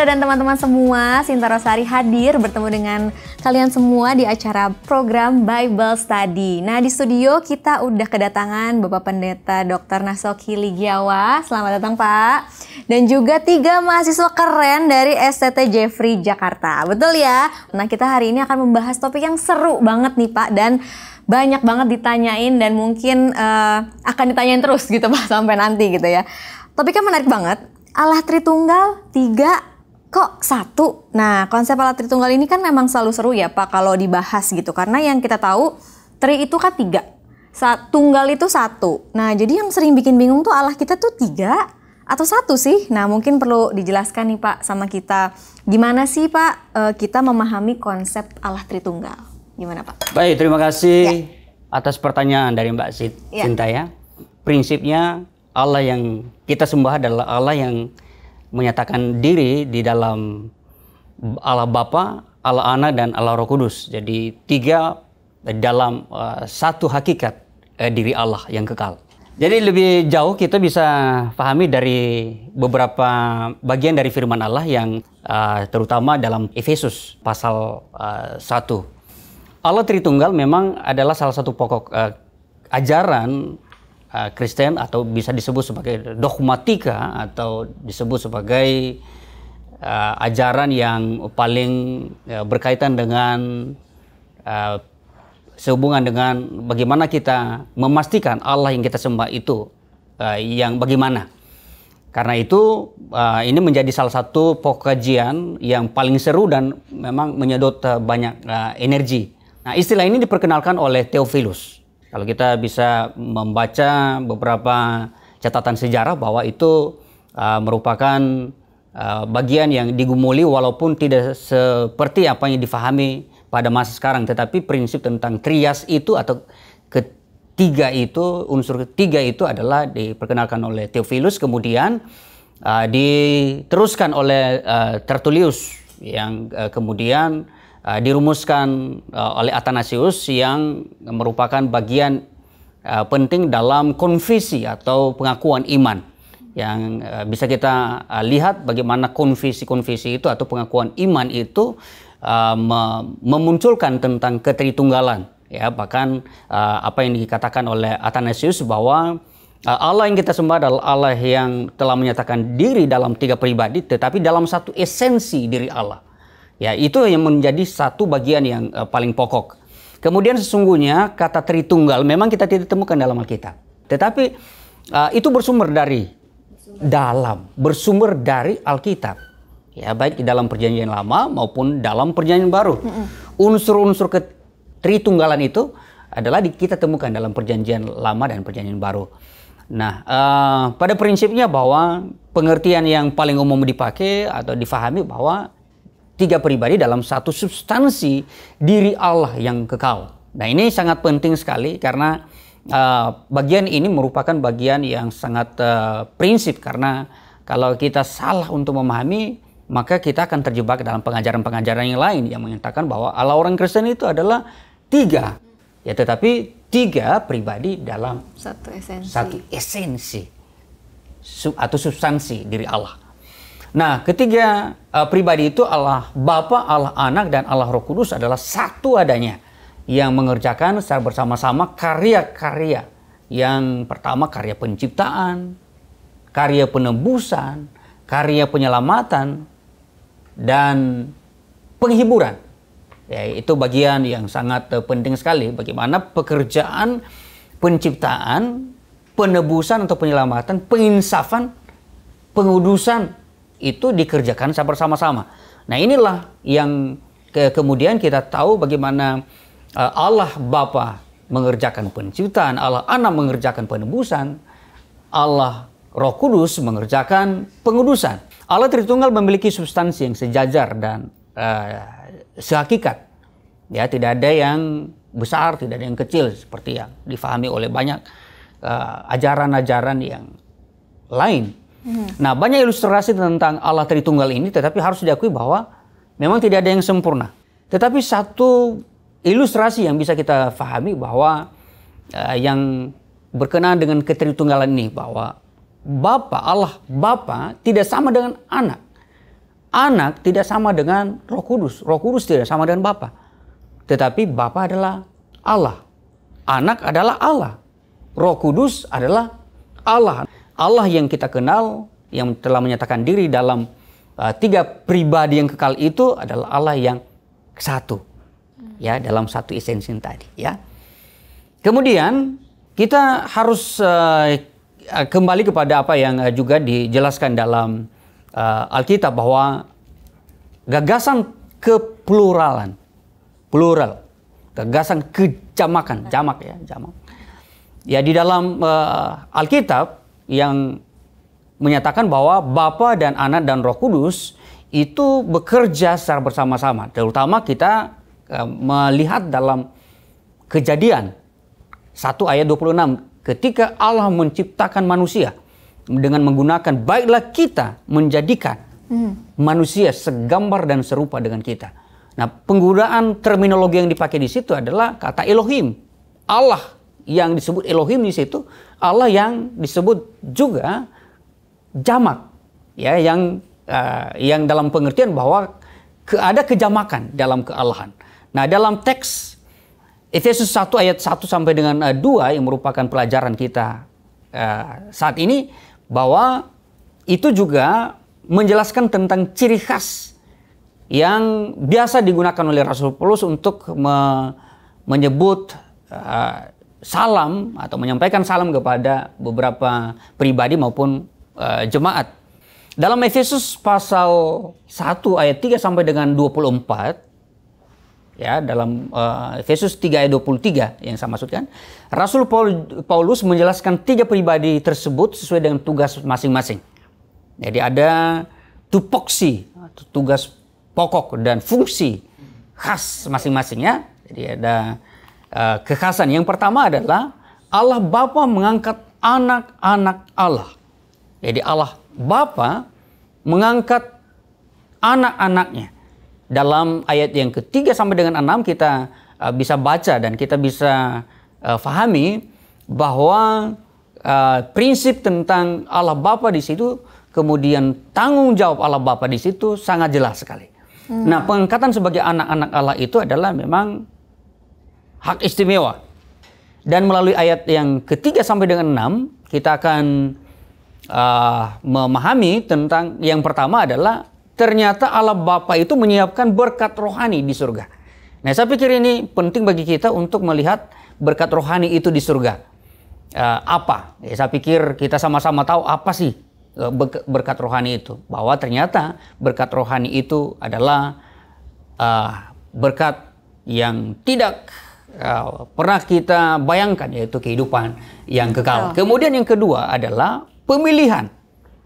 Sintara dan teman-teman semua, Sinta Rosari hadir bertemu dengan kalian semua di acara program Bible Study. Nah, di studio kita udah kedatangan Bapak Pendeta Dr. Nasoki Ligiawa. Selamat datang, Pak. Dan juga tiga mahasiswa keren dari STT Jeffrey Jakarta. Betul ya? Nah, kita hari ini akan membahas topik yang seru banget nih, Pak. Dan banyak banget ditanyain dan mungkin uh, akan ditanyain terus gitu Pak sampai nanti gitu ya. Topiknya menarik banget. Allah Tritunggal, tiga Kok satu? Nah, konsep alat Tritunggal ini kan memang selalu seru ya Pak kalau dibahas gitu. Karena yang kita tahu, Tri itu kan tiga. Saat tunggal itu satu. Nah, jadi yang sering bikin bingung tuh Allah kita tuh tiga atau satu sih? Nah, mungkin perlu dijelaskan nih Pak sama kita. Gimana sih Pak e, kita memahami konsep Allah Tritunggal? Gimana Pak? Baik, terima kasih ya. atas pertanyaan dari Mbak ya. Sinta ya. ya. Prinsipnya Allah yang kita sembah adalah Allah yang menyatakan diri di dalam Allah Bapa, Allah Anak dan Allah Roh Kudus. Jadi tiga eh, dalam uh, satu hakikat uh, diri Allah yang kekal. Jadi lebih jauh kita bisa pahami dari beberapa bagian dari firman Allah yang uh, terutama dalam Efesus pasal uh, 1. Allah Tritunggal memang adalah salah satu pokok uh, ajaran Uh, Kristen atau bisa disebut sebagai dogmatika atau disebut sebagai uh, ajaran yang paling uh, berkaitan dengan uh, sehubungan dengan bagaimana kita memastikan Allah yang kita sembah itu uh, yang bagaimana. Karena itu uh, ini menjadi salah satu pokajian yang paling seru dan memang menyedot uh, banyak uh, energi. Nah, istilah ini diperkenalkan oleh Theophilus. Kalau kita bisa membaca beberapa catatan sejarah bahwa itu uh, merupakan uh, bagian yang digumuli walaupun tidak seperti apa yang difahami pada masa sekarang, tetapi prinsip tentang trias itu atau ketiga itu unsur ketiga itu adalah diperkenalkan oleh Theophilus kemudian uh, diteruskan oleh uh, Tertullius yang uh, kemudian Uh, dirumuskan uh, oleh Athanasius yang merupakan bagian uh, penting dalam konfesi atau pengakuan iman yang uh, bisa kita uh, lihat bagaimana konfesi-konfesi itu atau pengakuan iman itu uh, memunculkan tentang ketritunggalan ya bahkan uh, apa yang dikatakan oleh Athanasius bahwa uh, Allah yang kita sembah adalah Allah yang telah menyatakan diri dalam tiga pribadi, tetapi dalam satu esensi diri Allah. Ya, itu yang menjadi satu bagian yang uh, paling pokok. Kemudian sesungguhnya kata Tritunggal memang kita tidak temukan dalam Alkitab. Tetapi uh, itu bersumber dari bersumber. dalam, bersumber dari Alkitab. Ya, baik di dalam perjanjian lama maupun dalam perjanjian baru. Unsur-unsur ke Tritunggalan itu adalah di, kita temukan dalam perjanjian lama dan perjanjian baru. Nah, uh, pada prinsipnya bahwa pengertian yang paling umum dipakai atau difahami bahwa tiga pribadi dalam satu substansi diri Allah yang kekal. Nah ini sangat penting sekali karena uh, bagian ini merupakan bagian yang sangat uh, prinsip karena kalau kita salah untuk memahami maka kita akan terjebak dalam pengajaran-pengajaran yang lain yang menyatakan bahwa Allah orang Kristen itu adalah tiga. Ya tetapi tiga pribadi dalam satu esensi, satu esensi sub, atau substansi diri Allah. Nah, ketiga uh, pribadi itu Allah Bapa, Allah Anak, dan Allah Roh Kudus adalah satu adanya yang mengerjakan secara bersama-sama karya-karya. Yang pertama karya penciptaan, karya penebusan, karya penyelamatan, dan penghiburan. Ya, itu bagian yang sangat eh, penting sekali bagaimana pekerjaan penciptaan, penebusan atau penyelamatan, penginsafan, pengudusan, itu dikerjakan bersama-sama. Nah inilah yang ke kemudian kita tahu bagaimana e, Allah Bapa mengerjakan penciptaan, Allah Anak mengerjakan penebusan, Allah Roh Kudus mengerjakan pengudusan. Allah Tritunggal memiliki substansi yang sejajar dan uh, sehakikat. Ya, tidak ada yang besar, tidak ada yang kecil seperti yang difahami oleh banyak e, ajaran-ajaran uh, ajaran -ajaran yang lain. Mhm. Nah, banyak ilustrasi tentang Allah Tritunggal ini, tetapi harus diakui bahwa memang tidak ada yang sempurna. Tetapi satu ilustrasi yang bisa kita pahami bahwa uh, yang berkenaan dengan ketritunggalan ini bahwa Bapa Allah Bapa tidak sama dengan anak. Anak tidak sama dengan Roh Kudus. Roh Kudus tidak sama dengan Bapa. Tetapi Bapa adalah Allah. Anak adalah Allah. Roh Kudus adalah Allah. Allah yang kita kenal yang telah menyatakan diri dalam uh, tiga pribadi yang kekal itu adalah Allah yang satu ya dalam satu esensi tadi ya kemudian kita harus uh, uh kembali kepada apa yang uh, juga dijelaskan dalam uh, Alkitab bahwa gagasan kepluralan plural gagasan kejamakan jamak ya jamak ya di dalam uh, Alkitab yang menyatakan bahwa Bapa dan Anak dan Roh Kudus itu bekerja secara bersama-sama. Terutama kita eh, melihat dalam kejadian 1 ayat 26 ketika Allah menciptakan manusia dengan menggunakan baiklah kita menjadikan hmm. manusia segambar dan serupa dengan kita. Nah, penggunaan terminologi yang dipakai di situ adalah kata Elohim, Allah yang disebut Elohim di situ Allah yang disebut juga jamak ya yang uh, yang dalam pengertian bahwa ke, ada kejamakan dalam kealahan. Nah, dalam teks Efesus 1 ayat 1 sampai dengan uh, eh, 2 yang merupakan pelajaran kita uh, saat ini bahwa itu juga menjelaskan tentang ciri khas yang biasa digunakan oleh Rasul Paulus untuk me menyebut uh, salam atau menyampaikan salam kepada beberapa pribadi maupun uh, jemaat. Dalam Efesus pasal 1 ayat 3 sampai dengan 24 ya dalam uh, Efesus 3 ayat 23 yang saya maksudkan, Rasul Paul, Paulus menjelaskan tiga pribadi tersebut sesuai dengan tugas masing-masing. Jadi ada tupoksi, tugas pokok dan fungsi khas masing-masingnya. Jadi ada Eh, kekhasan. Yang pertama adalah Allah Bapa mengangkat anak-anak Allah. Jadi Allah Bapa mengangkat anak-anaknya. Dalam ayat yang ketiga sampai dengan enam kita uh, bisa baca dan kita bisa uh, fahami bahwa uh, prinsip tentang Allah Bapa di situ, kemudian tanggung jawab Allah Bapa di situ sangat jelas sekali. Hmm. Nah, pengangkatan sebagai anak-anak Allah itu adalah memang hak istimewa. Dan melalui ayat yang ketiga sampai dengan enam, kita akan uh, memahami tentang yang pertama adalah ternyata Allah Bapa itu menyiapkan berkat rohani di surga. Nah, saya pikir ini penting bagi kita untuk melihat berkat rohani itu di surga. Uh, apa? Ya, saya pikir kita sama-sama tahu apa sih e, berkat rohani itu bahwa ternyata berkat rohani itu adalah uh, berkat yang tidak pernah kita bayangkan yaitu kehidupan yang kekal. Oh. Kemudian yang kedua adalah pemilihan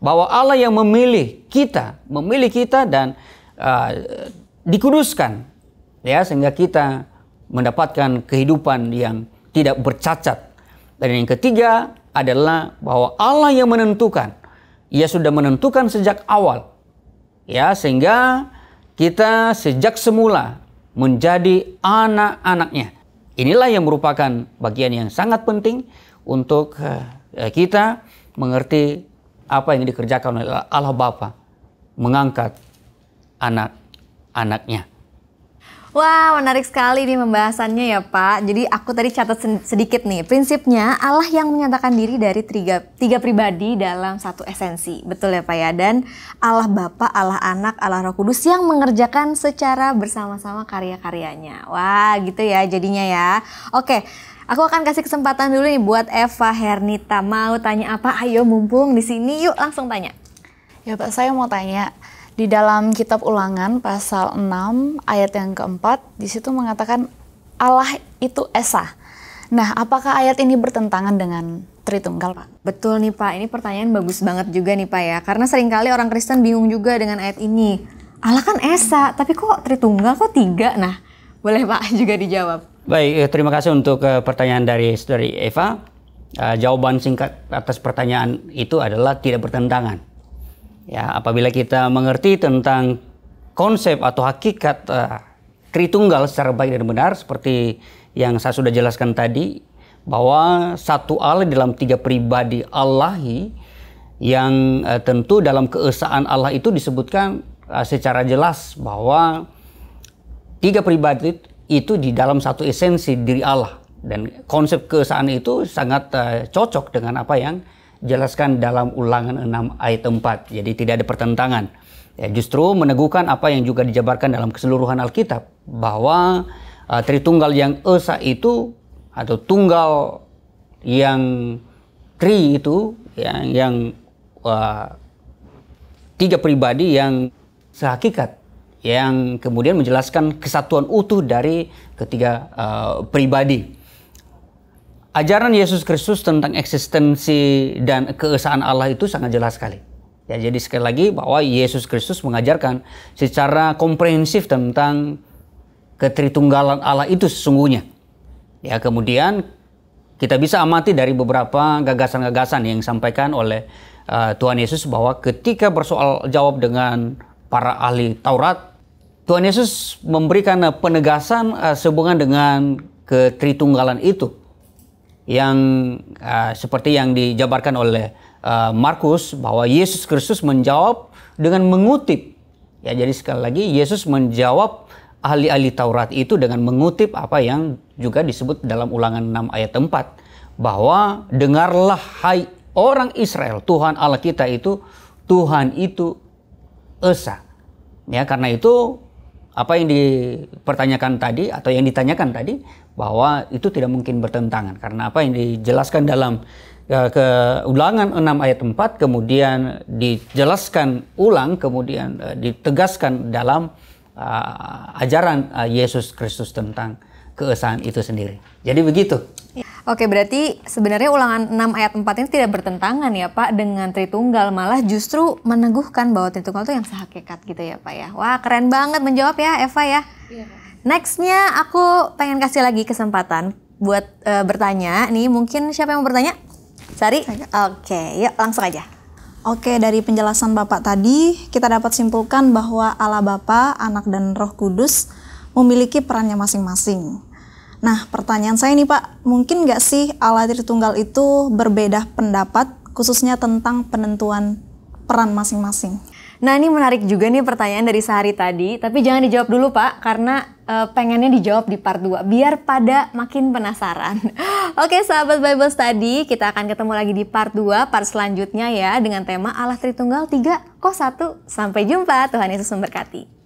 bahwa Allah yang memilih kita, memilih kita dan uh, dikuduskan ya sehingga kita mendapatkan kehidupan yang tidak bercacat. Dan yang ketiga adalah bahwa Allah yang menentukan. Ia sudah menentukan sejak awal. Ya, sehingga kita sejak semula menjadi anak-anaknya. Inilah yang merupakan bagian yang sangat penting untuk eh, eh, kita mengerti apa yang dikerjakan oleh Allah Bapa mengangkat anak-anaknya. Wah, wow, menarik sekali nih pembahasannya ya Pak. Jadi aku tadi catat sedikit nih, prinsipnya Allah yang menyatakan diri dari tiga, tiga pribadi dalam satu esensi. Betul ya Pak ya? Dan Allah Bapa, Allah Anak, Allah Roh Kudus yang mengerjakan secara bersama-sama karya-karyanya. Wah, gitu ya jadinya ya. Oke, Aku akan kasih kesempatan dulu nih buat Eva Hernita. Mau tanya apa? Ayo mumpung di sini yuk langsung tanya. Ya Pak, saya mau tanya di dalam kitab ulangan pasal 6 ayat yang keempat, di situ mengatakan Allah itu Esa. Nah, apakah ayat ini bertentangan dengan Tritunggal, Pak? Betul nih, Pak. Ini pertanyaan bagus banget juga nih, Pak ya. Karena seringkali orang Kristen bingung juga dengan ayat ini. Allah kan Esa, tapi kok Tritunggal kok tiga? Nah, boleh Pak juga dijawab. Baik, eh, terima kasih untuk eh, pertanyaan dari saudari Eva. Eh, jawaban singkat atas pertanyaan itu adalah tidak bertentangan. Ya, apabila kita mengerti tentang konsep atau hakikat uh, eh, Tritunggal secara baik dan benar seperti yang saya sudah jelaskan tadi bahwa satu Allah dalam tiga pribadi Allahi yang uh, tentu dalam keesaan Allah itu disebutkan uh, secara jelas bahwa tiga pribadi itu di dalam satu esensi diri Allah dan konsep keesaan itu sangat uh, cocok dengan apa yang jelaskan dalam ulangan 6 ayat 4. Jadi tidak ada pertentangan. Ya, justru meneguhkan apa yang juga dijabarkan dalam keseluruhan Alkitab bahwa uh, Tritunggal yang Esa itu atau tunggal yang tri itu yang yang uh, tiga pribadi yang sehakikat yang kemudian menjelaskan kesatuan utuh dari ketiga uh, pribadi ajaran Yesus Kristus tentang eksistensi dan keesaan Allah itu sangat jelas sekali. Ya, jadi sekali lagi bahwa Yesus Kristus mengajarkan secara komprehensif tentang ketritunggalan Allah itu sesungguhnya. Ya, kemudian kita bisa amati dari beberapa gagasan-gagasan yang disampaikan oleh uh, Tuhan Yesus bahwa ketika bersoal jawab dengan para ahli Taurat, Tuhan Yesus memberikan penegasan uh, sehubungan dengan ketritunggalan itu yang uh, seperti yang dijabarkan oleh uh, Markus bahwa Yesus Kristus menjawab dengan mengutip. Ya, jadi sekali lagi Yesus menjawab ahli-ahli Taurat itu dengan mengutip apa yang juga disebut dalam Ulangan 6 ayat 4 bahwa dengarlah hai orang Israel Tuhan Allah kita itu Tuhan itu Esa. Ya, karena itu apa yang dipertanyakan tadi atau yang ditanyakan tadi bahwa itu tidak mungkin bertentangan karena apa yang dijelaskan dalam e, ke keulangan 6 ayat 4 kemudian dijelaskan ulang kemudian e, ditegaskan dalam uh, ajaran uh, Yesus Kristus tentang keesaan itu sendiri. Jadi begitu. Oke, berarti sebenarnya ulangan 6 ayat 4 ini tidak bertentangan ya Pak dengan Tritunggal, malah justru meneguhkan bahwa Tritunggal itu yang sehakikat gitu ya Pak ya. Wah, keren banget menjawab ya Eva ya. Iya, Nextnya aku pengen kasih lagi kesempatan buat uh, bertanya. Nih mungkin siapa yang mau bertanya? Sari? Oke, okay, yuk langsung aja. Oke, dari penjelasan Bapak tadi, kita dapat simpulkan bahwa Allah Bapa, Anak, dan Roh Kudus memiliki perannya masing-masing. Nah, pertanyaan saya nih Pak, mungkin nggak sih ala Tritunggal itu berbeda pendapat khususnya tentang penentuan peran masing-masing? Nah ini menarik juga nih pertanyaan dari sehari tadi, tapi jangan dijawab dulu Pak, karena uh, pengennya dijawab di part 2, biar pada makin penasaran. Oke sahabat Bible Study, kita akan ketemu lagi di part 2, part selanjutnya ya, dengan tema Allah Tritunggal 3, kok 1. Sampai jumpa, Tuhan Yesus memberkati.